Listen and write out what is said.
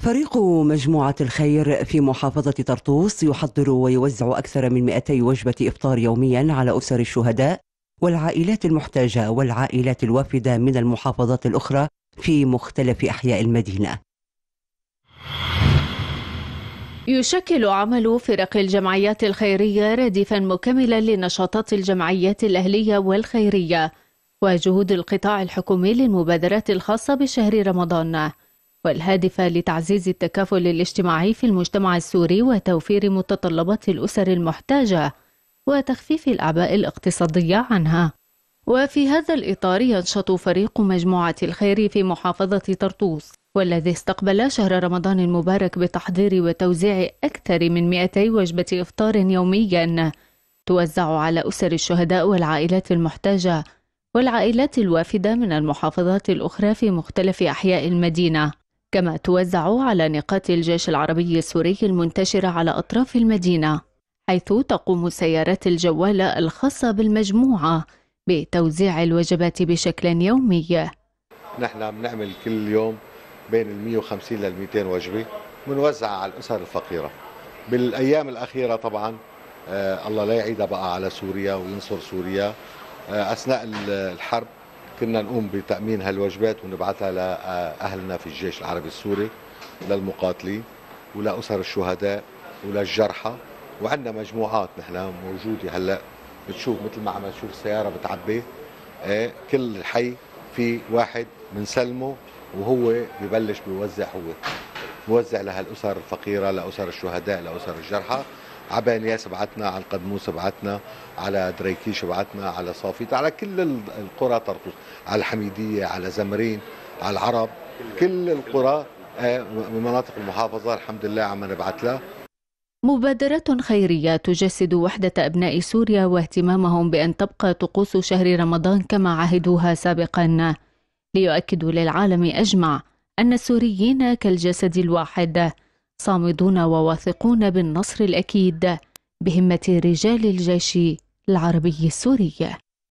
فريق مجموعة الخير في محافظة طرطوس يحضر ويوزع أكثر من 200 وجبة إفطار يوميا على أسر الشهداء والعائلات المحتاجة والعائلات الوافدة من المحافظات الأخرى في مختلف أحياء المدينة يشكل عمل فرق الجمعيات الخيرية رديفا مكملا لنشاطات الجمعيات الأهلية والخيرية وجهود القطاع الحكومي للمبادرات الخاصة بشهر رمضان والهادفة لتعزيز التكافل الاجتماعي في المجتمع السوري وتوفير متطلبات الأسر المحتاجة وتخفيف الأعباء الاقتصادية عنها وفي هذا الإطار ينشط فريق مجموعة الخير في محافظة طرطوس والذي استقبل شهر رمضان المبارك بتحضير وتوزيع أكثر من 200 وجبة إفطار يومياً توزع على أسر الشهداء والعائلات المحتاجة والعائلات الوافدة من المحافظات الأخرى في مختلف أحياء المدينة كما توزع على نقاط الجيش العربي السوري المنتشرة على أطراف المدينة حيث تقوم سيارات الجوالة الخاصة بالمجموعة بتوزيع الوجبات بشكل يومي نحن بنعمل كل يوم بين ال 150 لل 200 وجبة بنوزعها على الأسر الفقيرة بالأيام الأخيرة طبعا آه الله لا يعيدها بقى على سوريا وينصر سوريا آه أثناء الحرب كنا نقوم بتامين هالوجبات ونبعثها لاهلنا في الجيش العربي السوري للمقاتلين ولاسر الشهداء وللجرحى وعندنا مجموعات نحن موجوده هلا بتشوف مثل ما عم تشوف السياره بتعبي إيه، كل حي في واحد بنسلمه وهو ببلش بيوزع هو بوزع لهالاسر الفقيره لاسر الشهداء لاسر الجرحى عبانياس بعتنا على القدموس بعتنا على دريكيش بعتنا على صافيت على كل القرى طرطوس على الحميديه على زمرين على العرب كل القرى من آه، مناطق المحافظه الحمد لله عم نبعث لها مبادرة خيرية تجسد وحدة أبناء سوريا واهتمامهم بأن تبقى طقوس شهر رمضان كما عهدوها سابقا ليؤكدوا للعالم أجمع أن السوريين كالجسد الواحد صامدون وواثقون بالنصر الأكيد بهمة رجال الجيش العربي السوري